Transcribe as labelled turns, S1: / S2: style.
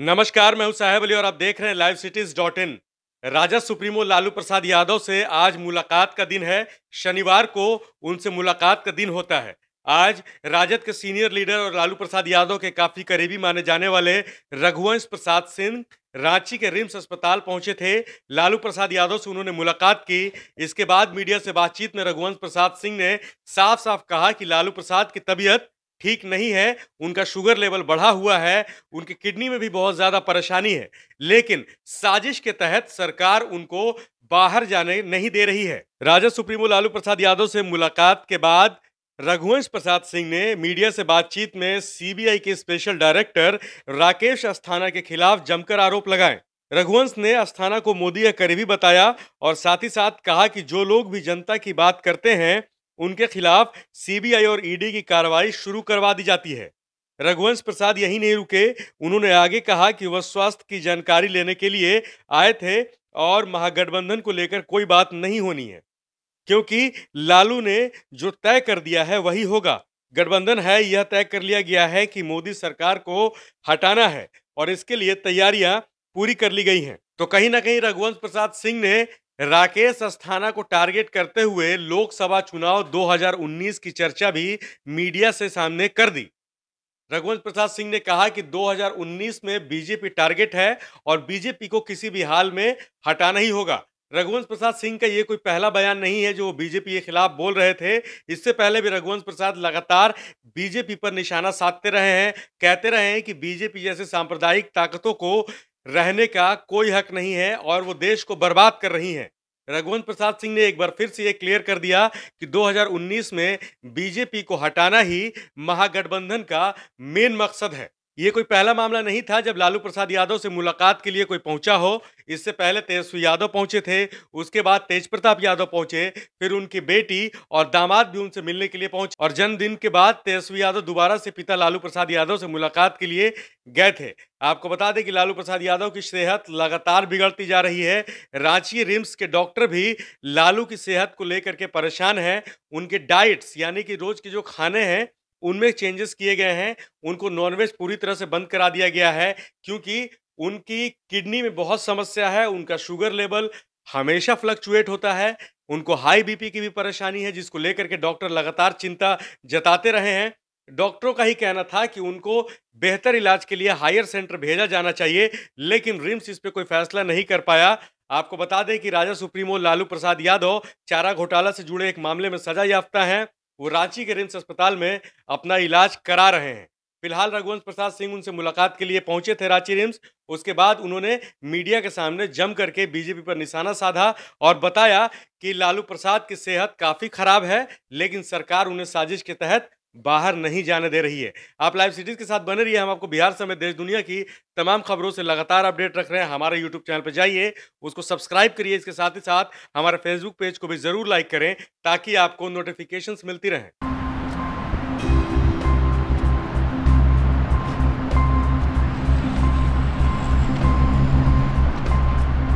S1: नमस्कार मैं हूं साहेब अली और आप देख रहे हैं लाइव सिटीज डॉट इन राजा सुप्रीमो लालू प्रसाद यादव से आज मुलाकात का दिन है शनिवार को उनसे मुलाकात का दिन होता है आज राजद के सीनियर लीडर और लालू प्रसाद यादव के काफी करीबी माने जाने वाले रघुवंश प्रसाद सिंह रांची के रिम्स अस्पताल पहुंचे थे लालू प्रसाद यादव से उन्होंने मुलाकात की इसके बाद मीडिया से बातचीत में रघुवंश प्रसाद सिंह ने साफ साफ कहा कि लालू प्रसाद की तबीयत ठीक नहीं है उनका शुगर लेवल बढ़ा हुआ है उनकी किडनी में भी बहुत ज़्यादा परेशानी है लेकिन साजिश के तहत सरकार उनको बाहर जाने नहीं दे रही है राजद सुप्रीमो लालू प्रसाद यादव से मुलाकात के बाद रघुवंश प्रसाद सिंह ने मीडिया से बातचीत में सीबीआई के स्पेशल डायरेक्टर राकेश अस्थाना के खिलाफ जमकर आरोप लगाए रघुवंश ने अस्थाना को मोदी या करीबी बताया और साथ ही साथ कहा कि जो लोग भी जनता की बात करते हैं उनके खिलाफ सीबीआई और ईडी की कार्रवाई शुरू करवा दी जाती है रघुवंश प्रसाद यही नहीं रुके उन्होंने आगे कहा कि वह स्वास्थ्य की जानकारी लेने के लिए आए थे और महागठबंधन को लेकर कोई बात नहीं होनी है क्योंकि लालू ने जो तय कर दिया है वही होगा गठबंधन है यह तय कर लिया गया है कि मोदी सरकार को हटाना है और इसके लिए तैयारियां पूरी कर ली गई हैं तो कहीं ना कहीं रघुवंश प्रसाद सिंह ने राकेश अस्थाना को टारगेट करते हुए लोकसभा चुनाव 2019 की चर्चा भी मीडिया से सामने कर दी रघुवंश प्रसाद सिंह ने कहा कि 2019 में बीजेपी टारगेट है और बीजेपी को किसी भी हाल में हटाना ही होगा रघुवंश प्रसाद सिंह का ये कोई पहला बयान नहीं है जो वो बीजेपी के खिलाफ बोल रहे थे इससे पहले भी रघुवंश प्रसाद लगातार बीजेपी पर निशाना साधते रहे हैं कहते रहे हैं कि बीजेपी जैसे सांप्रदायिक ताकतों को रहने का कोई हक नहीं है और वो देश को बर्बाद कर रही हैं रघुवंत प्रसाद सिंह ने एक बार फिर से ये क्लियर कर दिया कि 2019 में बीजेपी को हटाना ही महागठबंधन का मेन मकसद है ये कोई पहला मामला नहीं था जब लालू प्रसाद यादव से मुलाकात के लिए कोई पहुंचा हो इससे पहले तेजस्वी यादव पहुंचे थे उसके बाद तेज प्रताप यादव पहुंचे फिर उनकी बेटी और दामाद भी उनसे मिलने के लिए पहुंचे और जन्मदिन के बाद तेजस्वी यादव दोबारा से पिता लालू प्रसाद यादव से मुलाकात के लिए गए थे आपको बता दें कि लालू प्रसाद यादव की सेहत लगातार बिगड़ती जा रही है रांची रिम्स के डॉक्टर भी लालू की सेहत को लेकर के परेशान हैं उनके डाइट्स यानी कि रोज़ के जो खाने हैं उनमें चेंजेस किए गए हैं उनको नॉनवेज पूरी तरह से बंद करा दिया गया है क्योंकि उनकी किडनी में बहुत समस्या है उनका शुगर लेवल हमेशा फ्लक्चुएट होता है उनको हाई बीपी की भी परेशानी है जिसको लेकर के डॉक्टर लगातार चिंता जताते रहे हैं डॉक्टरों का ही कहना था कि उनको बेहतर इलाज के लिए हायर सेंटर भेजा जाना चाहिए लेकिन रिम्स इस पर कोई फैसला नहीं कर पाया आपको बता दें कि राजा सुप्रीमो लालू प्रसाद यादव चारा घोटाला से जुड़े एक मामले में सजा याफ्ता हैं वो रांची के रिम्स अस्पताल में अपना इलाज करा रहे हैं फिलहाल रघुवंश प्रसाद सिंह उनसे मुलाकात के लिए पहुंचे थे रांची रिम्स उसके बाद उन्होंने मीडिया के सामने जम करके बीजेपी पर निशाना साधा और बताया कि लालू प्रसाद की सेहत काफ़ी खराब है लेकिन सरकार उन्हें साजिश के तहत बाहर नहीं जाने दे रही है आप लाइव सिटीज़ के साथ बने रहिए हम आपको बिहार समेत देश दुनिया की तमाम खबरों से लगातार अपडेट रख रहे हैं हमारे यूट्यूब चैनल पर जाइए उसको सब्सक्राइब करिए इसके साथ ही साथ हमारे फेसबुक पेज को भी ज़रूर लाइक करें ताकि आपको नोटिफिकेशंस मिलती रहें